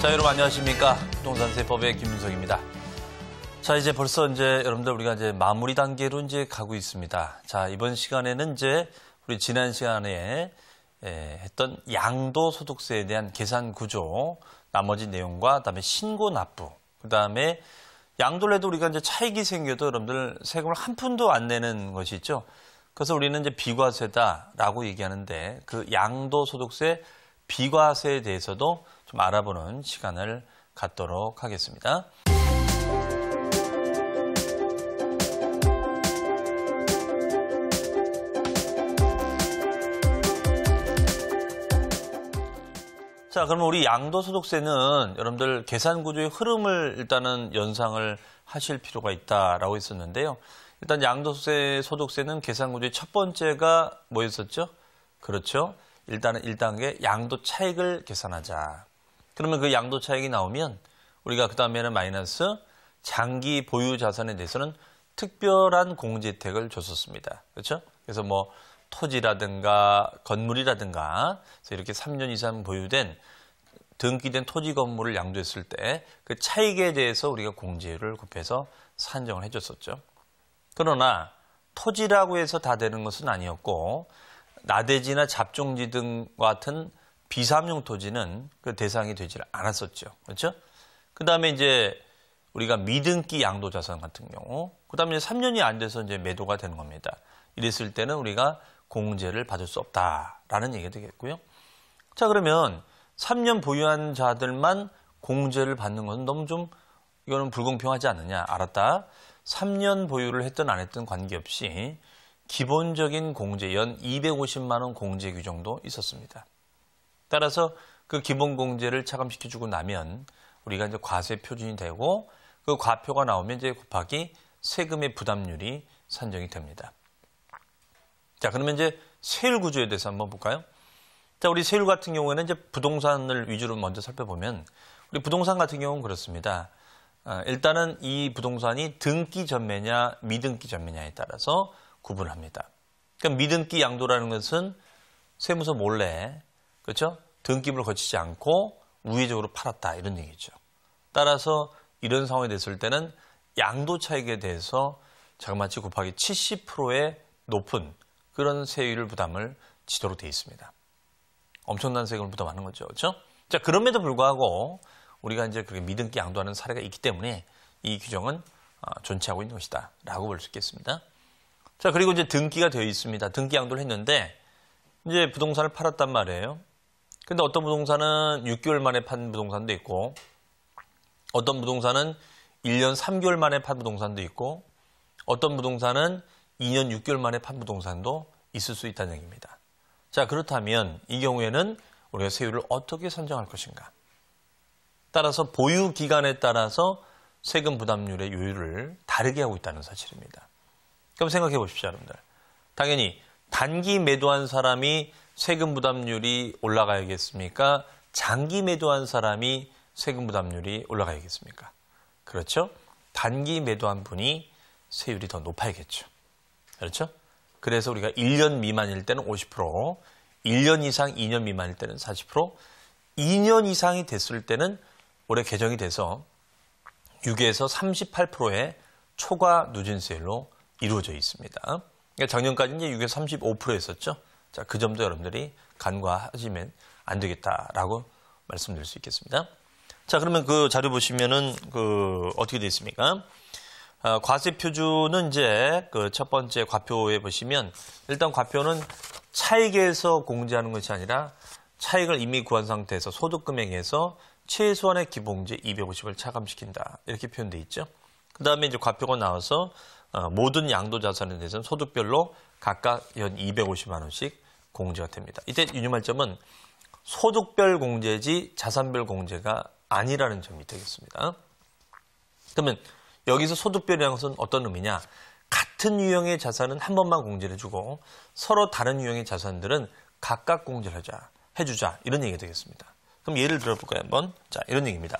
자, 여러분 안녕하십니까. 부동산세법의 김민석입니다. 자, 이제 벌써 이제 여러분들 우리가 이제 마무리 단계로 이제 가고 있습니다. 자, 이번 시간에는 이제 우리 지난 시간에 예, 했던 양도소득세에 대한 계산 구조, 나머지 내용과 그다음에 신고 납부, 그다음에 양도를 해도 우리가 이제 차익이 생겨도 여러분들 세금을 한 푼도 안 내는 것이 있죠. 그래서 우리는 이제 비과세다라고 얘기하는데 그 양도소득세 비과세에 대해서도 좀 알아보는 시간을 갖도록 하겠습니다. 자, 그럼 우리 양도소득세는 여러분들 계산구조의 흐름을 일단은 연상을 하실 필요가 있다라고 했었는데요. 일단 양도세 소득 소득세는 계산구조의 첫 번째가 뭐였었죠? 그렇죠. 일단은 1단계 양도 차익을 계산하자. 그러면 그 양도 차익이 나오면 우리가 그 다음에는 마이너스 장기 보유 자산에 대해서는 특별한 공제 혜택을 줬었습니다. 그렇죠? 그래서 뭐 토지라든가 건물이라든가 그래서 이렇게 3년 이상 보유된 등기된 토지 건물을 양도했을 때 그 차익에 대해서 우리가 공제를 곱해서 산정을 해줬었죠. 그러나 토지라고 해서 다 되는 것은 아니었고 나대지나 잡종지 등과 같은 비삼용 토지는 그 대상이 되지 않았었죠. 그렇죠? 그 다음에 이제 우리가 미등기 양도자산 같은 경우, 그 다음에 3년이 안 돼서 이제 매도가 되는 겁니다. 이랬을 때는 우리가 공제를 받을 수 없다라는 얘기가 되겠고요. 자, 그러면 3년 보유한 자들만 공제를 받는 것은 너무 좀 이거는 불공평하지 않느냐. 알았다. 3년 보유를 했든 안 했든 관계없이 기본적인 공제, 연 250만 원 공제 규정도 있었습니다. 따라서 그 기본 공제를 차감시켜주고 나면 우리가 이제 과세 표준이 되고 그 과표가 나오면 이제 곱하기 세금의 부담률이 산정이 됩니다. 자, 그러면 이제 세율 구조에 대해서 한번 볼까요? 자, 우리 세율 같은 경우에는 이제 부동산을 위주로 먼저 살펴보면 우리 부동산 같은 경우는 그렇습니다. 아, 일단은 이 부동산이 등기 전매냐 미등기 전매냐에 따라서 구분합니다. 그러니까 미등기 양도라는 것은 세무서 몰래 그렇죠? 등기부를 거치지 않고 우회적으로 팔았다 이런 얘기죠. 따라서 이런 상황이 됐을 때는 양도 차익에 대해서 자그마치 곱하기 70%의 높은 그런 세율 부담을 지도록 돼 있습니다. 엄청난 세금을 부담하는 거죠. 그렇죠? 자, 그럼에도 불구하고 우리가 이제 그렇게 미등기 양도하는 사례가 있기 때문에 이 규정은 어, 존재하고 있는 것이다. 라고 볼 수 있겠습니다. 자, 그리고 이제 등기가 되어 있습니다. 등기 양도를 했는데 이제 부동산을 팔았단 말이에요. 근데 어떤 부동산은 6개월 만에 판 부동산도 있고 어떤 부동산은 1년 3개월 만에 판 부동산도 있고 어떤 부동산은 2년 6개월 만에 판 부동산도 있을 수 있다는 얘기입니다. 자, 그렇다면 이 경우에는 우리가 세율을 어떻게 선정할 것인가? 따라서 보유 기간에 따라서 세금 부담률의 요율을 다르게 하고 있다는 사실입니다. 그럼 생각해 보십시오, 여러분들. 당연히 단기 매도한 사람이 세금 부담률이 올라가야겠습니까? 장기 매도한 사람이 세금 부담률이 올라가야겠습니까? 그렇죠? 단기 매도한 분이 세율이 더 높아야겠죠. 그렇죠? 그래서 우리가 1년 미만일 때는 50%, 1년 이상 2년 미만일 때는 40%, 2년 이상이 됐을 때는 올해 개정이 돼서 6에서 38%의 초과 누진세율로 이루어져 있습니다. 그러니까 작년까지는 이게 35%였었죠. 자, 그 점도 여러분들이 간과하시면 안 되겠다라고 말씀드릴 수 있겠습니다. 자, 그러면 그 자료 보시면은 그 어떻게 되어 있습니까? 아, 과세 표준은 이제 그 첫 번째 과표에 보시면 일단 과표는 차익에서 공제하는 것이 아니라 차익을 이미 구한 상태에서 소득 금액에서 최소한의 기본제 250을 차감시킨다. 이렇게 표현돼 있죠. 그다음에 이제 과표가 나와서 어, 모든 양도 자산에 대해서는 소득별로 각각 연 250만 원씩 공제가 됩니다. 이때 유념할 점은 소득별 공제지 자산별 공제가 아니라는 점이 되겠습니다. 그러면 여기서 소득별이라는 것은 어떤 의미냐? 같은 유형의 자산은 한 번만 공제를 해주고 서로 다른 유형의 자산들은 각각 공제를 하자, 해주자 이런 얘기가 되겠습니다. 그럼 예를 들어볼까요 한번? 자 이런 얘기입니다.